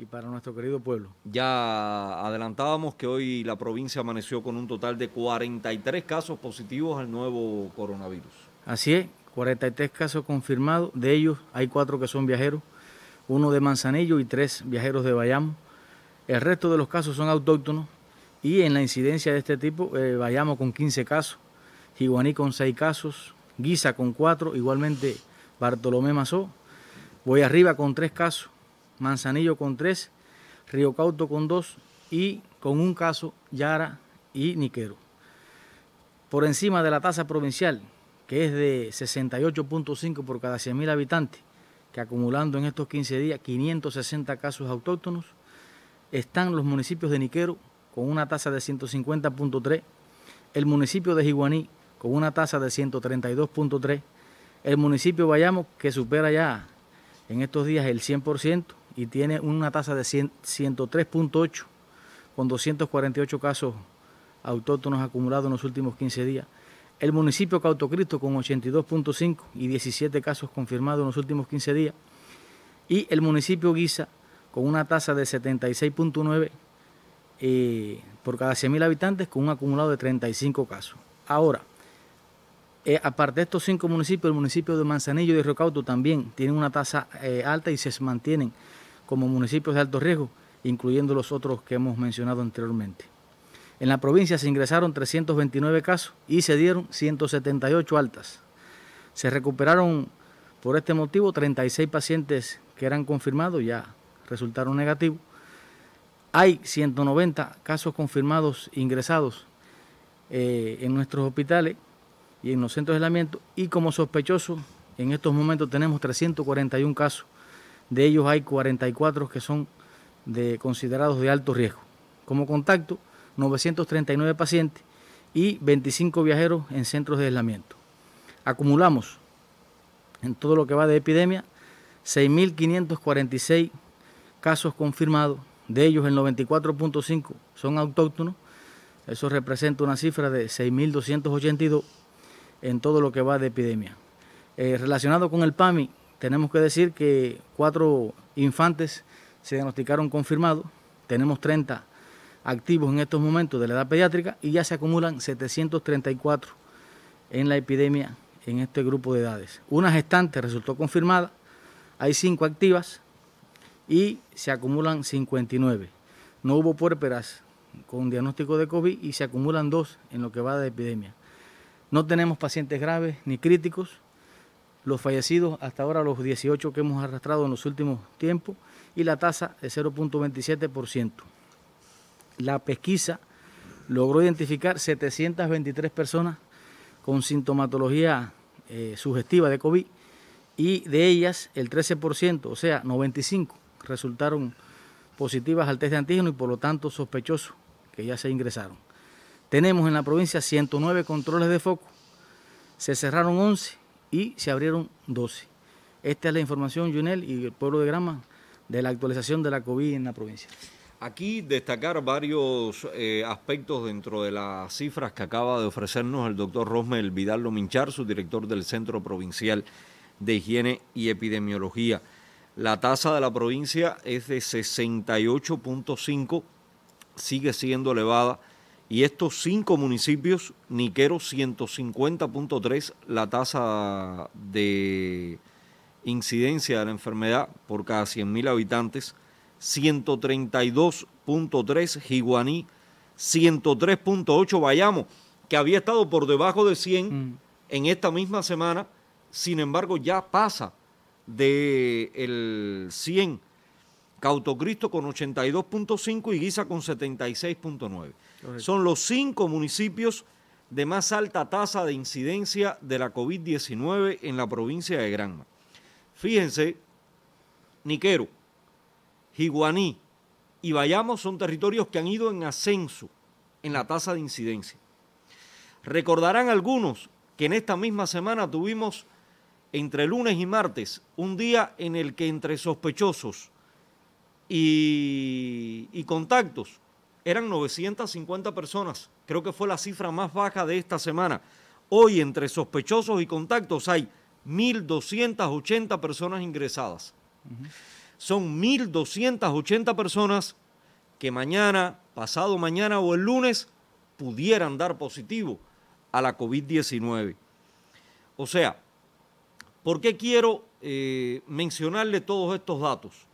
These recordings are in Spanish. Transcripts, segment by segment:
y para nuestro querido pueblo. Ya adelantábamos que hoy la provincia amaneció con un total de 43 casos positivos al nuevo coronavirus. Así es, 43 casos confirmados, de ellos hay cuatro que son viajeros, uno de Manzanillo y tres viajeros de Bayamo. El resto de los casos son autóctonos y en la incidencia de este tipo, eh, Bayamo con 15 casos, Jiguaní con 6 casos, Guisa con 4, igualmente Bartolomé Mazó, Voy arriba con 3 casos, Manzanillo con 3, Río Cauto con 2 y con un caso Yara y Niquero. Por encima de la tasa provincial, que es de 68.5 por cada 100.000 habitantes, que acumulando en estos 15 días 560 casos autóctonos, están los municipios de Niquero con una tasa de 150.3, el municipio de Jiguaní con una tasa de 132.3, el municipio de Bayamo que supera ya en estos días el 100%, y tiene una tasa de 103.8 con 248 casos autóctonos acumulados en los últimos 15 días. El municipio Cautocristo con 82.5 y 17 casos confirmados en los últimos 15 días. Y el municipio Guisa con una tasa de 76.9 eh, por cada 100.000 habitantes con un acumulado de 35 casos. Ahora, eh, aparte de estos cinco municipios, el municipio de Manzanillo y de Rocauto también tienen una tasa eh, alta y se mantienen como municipios de alto riesgo, incluyendo los otros que hemos mencionado anteriormente. En la provincia se ingresaron 329 casos y se dieron 178 altas. Se recuperaron por este motivo 36 pacientes que eran confirmados, ya resultaron negativos. Hay 190 casos confirmados ingresados eh, en nuestros hospitales y en los centros de aislamiento y como sospechosos en estos momentos tenemos 341 casos de ellos hay 44 que son considerados de alto riesgo. Como contacto, 939 pacientes y 25 viajeros en centros de aislamiento. Acumulamos en todo lo que va de epidemia 6.546 casos confirmados, de ellos el 94.5 son autóctonos, eso representa una cifra de 6.282 en todo lo que va de epidemia. Eh, relacionado con el PAMI, tenemos que decir que cuatro infantes se diagnosticaron confirmados, tenemos 30 activos en estos momentos de la edad pediátrica y ya se acumulan 734 en la epidemia en este grupo de edades. Una gestante resultó confirmada, hay cinco activas y se acumulan 59. No hubo puérperas con diagnóstico de COVID y se acumulan dos en lo que va de epidemia. No tenemos pacientes graves ni críticos, los fallecidos hasta ahora los 18 que hemos arrastrado en los últimos tiempos y la tasa de 0.27%. La pesquisa logró identificar 723 personas con sintomatología eh, sugestiva de COVID y de ellas el 13%, o sea, 95, resultaron positivas al test de antígeno y por lo tanto sospechosos que ya se ingresaron. Tenemos en la provincia 109 controles de foco, se cerraron 11 y se abrieron 12. Esta es la información, Junel y el pueblo de Grama, de la actualización de la COVID en la provincia. Aquí destacar varios eh, aspectos dentro de las cifras que acaba de ofrecernos el doctor Rosmel Vidal Lominchar, su director del Centro Provincial de Higiene y Epidemiología. La tasa de la provincia es de 68.5, sigue siendo elevada y estos cinco municipios, Niquero 150.3, la tasa de incidencia de la enfermedad por cada 100.000 habitantes, 132.3, Jiguaní 103.8, Bayamo, que había estado por debajo de 100 mm. en esta misma semana, sin embargo ya pasa de el 100 Cautocristo con 82.5 y Guisa con 76.9. Son los cinco municipios de más alta tasa de incidencia de la COVID-19 en la provincia de Granma. Fíjense, Niquero, Jiguaní y Bayamo son territorios que han ido en ascenso en la tasa de incidencia. Recordarán algunos que en esta misma semana tuvimos entre lunes y martes un día en el que entre sospechosos y, contactos. Eran 950 personas, creo que fue la cifra más baja de esta semana. Hoy entre sospechosos y contactos hay 1.280 personas ingresadas. Son 1.280 personas que mañana, pasado mañana o el lunes pudieran dar positivo a la COVID-19. O sea, ¿por qué quiero eh, mencionarle todos estos datos?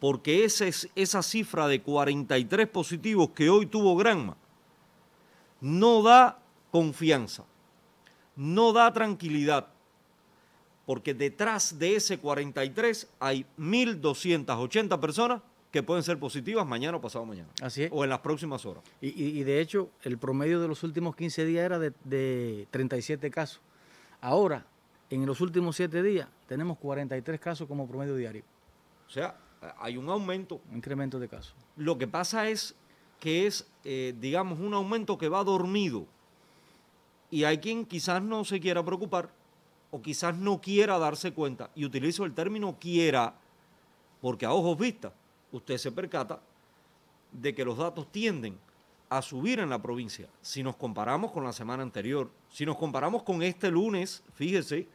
porque esa, esa cifra de 43 positivos que hoy tuvo Granma no da confianza, no da tranquilidad, porque detrás de ese 43 hay 1.280 personas que pueden ser positivas mañana o pasado mañana. Así O en las próximas horas. Y, de hecho, el promedio de los últimos 15 días era de, de 37 casos. Ahora, en los últimos 7 días, tenemos 43 casos como promedio diario. O sea, eh, hay un aumento. Un incremento de casos. Lo que pasa es que es, eh, digamos, un aumento que va dormido. Y hay quien quizás no se quiera preocupar o quizás no quiera darse cuenta. Y utilizo el término quiera porque a ojos vistas usted se percata de que los datos tienden a subir en la provincia. Si nos comparamos con la semana anterior, si nos comparamos con este lunes, fíjese,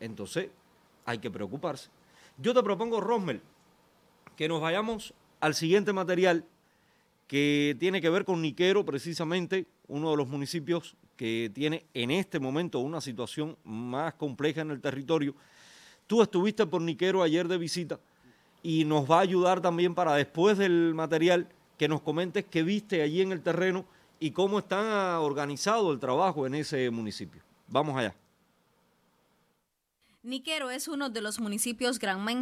entonces hay que preocuparse. Yo te propongo, Rosmel, que nos vayamos al siguiente material que tiene que ver con Niquero, precisamente uno de los municipios que tiene en este momento una situación más compleja en el territorio. Tú estuviste por Niquero ayer de visita y nos va a ayudar también para después del material que nos comentes qué viste allí en el terreno y cómo está organizado el trabajo en ese municipio. Vamos allá. Niquero es uno de los municipios granmenses